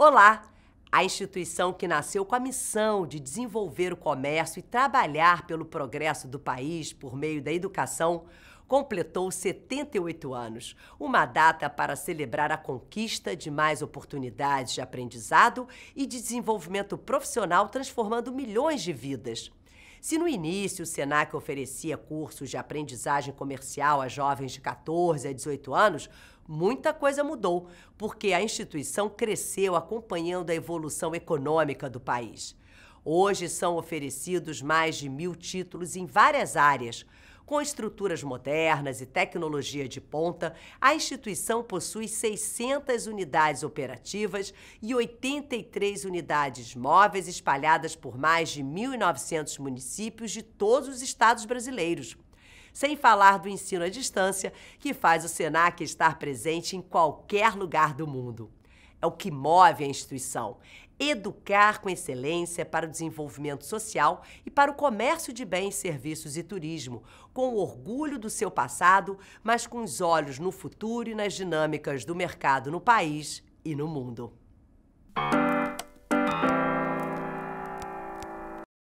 Olá! A instituição que nasceu com a missão de desenvolver o comércio e trabalhar pelo progresso do país por meio da educação completou 78 anos, uma data para celebrar a conquista de mais oportunidades de aprendizado e de desenvolvimento profissional, transformando milhões de vidas. Se no início o SENAC oferecia cursos de aprendizagem comercial a jovens de 14 a 18 anos, muita coisa mudou, porque a instituição cresceu acompanhando a evolução econômica do país. Hoje são oferecidos mais de mil títulos em várias áreas. Com estruturas modernas e tecnologia de ponta, a instituição possui 600 unidades operativas e 83 unidades móveis espalhadas por mais de 1.900 municípios de todos os estados brasileiros. Sem falar do ensino à distância, que faz o SENAC estar presente em qualquer lugar do mundo é o que move a instituição. Educar com excelência para o desenvolvimento social e para o comércio de bens, serviços e turismo, com o orgulho do seu passado, mas com os olhos no futuro e nas dinâmicas do mercado no país e no mundo.